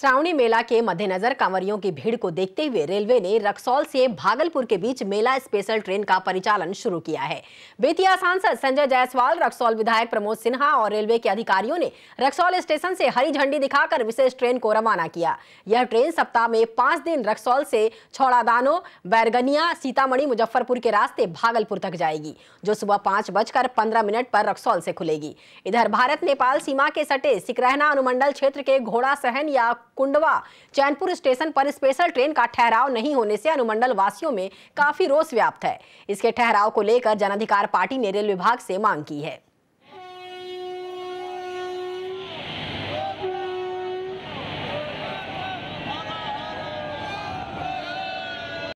श्रावणी मेला के मद्देनजर कांवरियों की भीड़ को देखते हुए रेलवे ने रक्सौल से भागलपुर के बीच मेला स्पेशल ट्रेन का परिचालन शुरू किया है बेतिया सांसद संजय जायसवाल रक्सौल विधायक प्रमोद सिन्हा और रेलवे के अधिकारियों ने रक्सौल स्टेशन से हरी झंडी दिखाकर विशेष ट्रेन को रवाना किया यह ट्रेन सप्ताह में पांच दिन रक्सौल से छौड़ादानो बैरगनिया सीतामढ़ी मुजफ्फरपुर के रास्ते भागलपुर तक जाएगी जो सुबह पांच बजकर पंद्रह मिनट पर रक्सौल से खुलेगी इधर भारत नेपाल सीमा के सटे सिकरहना अनुमंडल क्षेत्र के घोड़ा सहन या कुंडवा चैनपुर स्टेशन पर स्पेशल ट्रेन का ठहराव नहीं होने से अनुमंडल वासियों में काफी रोष व्याप्त है इसके ठहराव को लेकर जनाधिकार पार्टी ने रेल विभाग से मांग की है